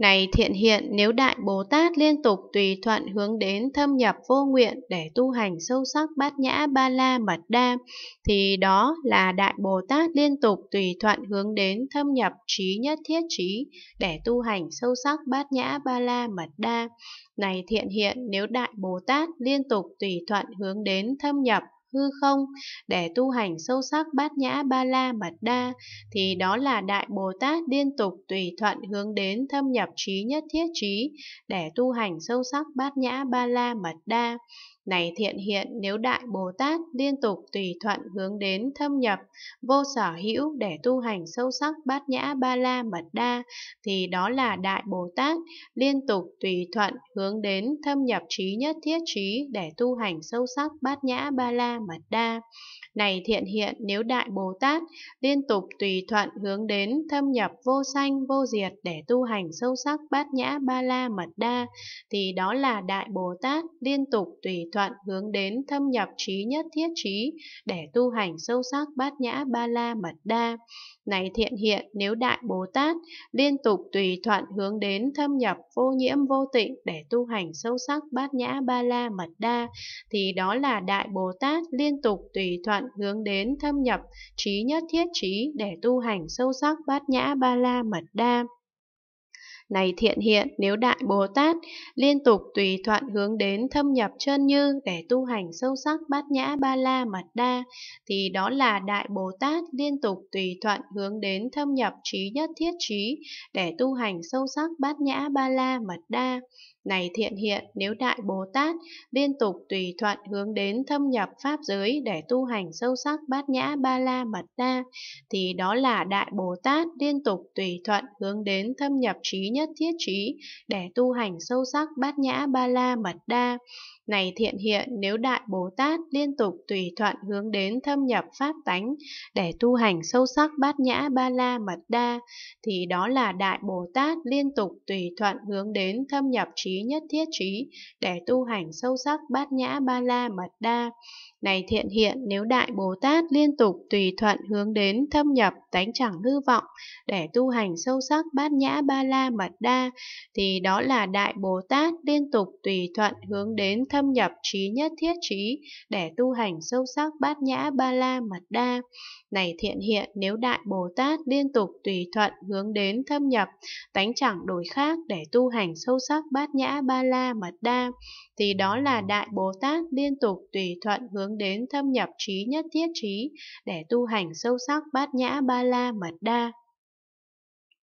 Này thiện hiện nếu Đại Bồ Tát liên tục tùy thuận hướng đến thâm nhập vô nguyện để tu hành sâu sắc bát nhã ba la mật đa, thì đó là Đại Bồ Tát liên tục tùy thuận hướng đến thâm nhập trí nhất thiết trí để tu hành sâu sắc bát nhã ba la mật đa. Này thiện hiện nếu Đại Bồ Tát liên tục tùy thuận hướng đến thâm nhập hư không để tu hành sâu sắc bát nhã ba la mật đa thì đó là đại bồ tát liên tục tùy thuận hướng đến thâm nhập trí nhất thiết trí để tu hành sâu sắc bát nhã ba la mật đa này thiện hiện nếu đại bồ tát liên tục tùy thuận hướng đến thâm nhập vô sở hữu để tu hành sâu sắc bát nhã ba la mật đa thì đó là đại bồ tát liên tục tùy thuận hướng đến thâm nhập trí nhất thiết trí để tu hành sâu sắc bát nhã ba la mật đa. Này thiện hiện nếu Đại Bồ Tát liên tục tùy thuận hướng đến thâm nhập vô sanh vô diệt để tu hành sâu sắc bát nhã ba la mật đa thì đó là Đại Bồ Tát liên tục tùy thuận hướng đến thâm nhập trí nhất thiết trí để tu hành sâu sắc bát nhã ba la mật đa. Này thiện hiện nếu Đại Bồ Tát liên tục tùy thuận hướng đến thâm nhập vô nhiễm vô tịnh để tu hành sâu sắc bát nhã ba la mật đa thì đó là Đại Bồ Tát liên tục tùy thuận hướng đến thâm nhập trí nhất thiết trí để tu hành sâu sắc bát nhã ba la mật đa. Này thiện hiện, nếu Đại Bồ Tát liên tục tùy thuận hướng đến thâm nhập chân như để tu hành sâu sắc bát nhã ba la mật đa, thì đó là Đại Bồ Tát liên tục tùy thuận hướng đến thâm nhập trí nhất thiết trí để tu hành sâu sắc bát nhã ba la mật đa. Này thiện hiện, nếu Đại Bồ Tát liên tục tùy thuận hướng đến thâm nhập Pháp giới để tu hành sâu sắc bát nhã ba la mật đa, thì đó là Đại Bồ Tát liên tục tùy thuận hướng đến thâm nhập trí nhất nhất thiết trí để tu hành sâu sắc bát nhã ba la mật đa. Này thiện hiện nếu Đại Bồ Tát liên tục tùy thuận hướng đến thâm nhập pháp tánh để tu hành sâu sắc bát nhã ba la mật đa thì đó là Đại Bồ Tát liên tục tùy thuận hướng đến thâm nhập trí nhất thiết trí để tu hành sâu sắc bát nhã ba la mật đa. Này thiện hiện nếu Đại Bồ Tát liên tục tùy thuận hướng đến thâm nhập tánh chẳng hư vọng để tu hành sâu sắc bát nhã ba la mật Đạt Đa thì đó là Đại Bồ Tát liên tục tùy thuận hướng đến thâm nhập trí nhất thiết trí để tu hành sâu sắc bát nhã ba la mật đa. Này thiện hiện nếu Đại Bồ Tát liên tục tùy thuận hướng đến thâm nhập tánh chẳng đổi khác để tu hành sâu sắc bát nhã ba la mật đa thì đó là Đại Bồ Tát liên tục tùy thuận hướng đến thâm nhập trí nhất thiết trí để tu hành sâu sắc bát nhã ba la mật đa.